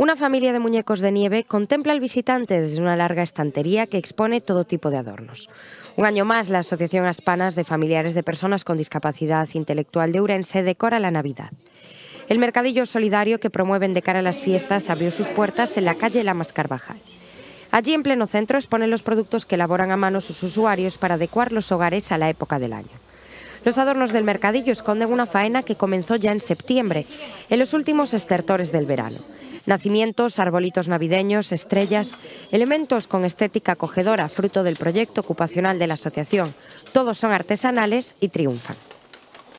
Una familia de muñecos de nieve contempla al visitante desde una larga estantería que expone todo tipo de adornos. Un año más, la Asociación Aspanas de Familiares de Personas con Discapacidad Intelectual de Urense decora la Navidad. El mercadillo solidario que promueven de cara a las fiestas abrió sus puertas en la calle La Mascarbajal. Allí en pleno centro exponen los productos que elaboran a mano sus usuarios para adecuar los hogares a la época del año. Los adornos del mercadillo esconden una faena que comenzó ya en septiembre, en los últimos estertores del verano. Nacimientos, arbolitos navideños, estrellas, elementos con estética acogedora, fruto del proyecto ocupacional de la asociación. Todos son artesanales y triunfan.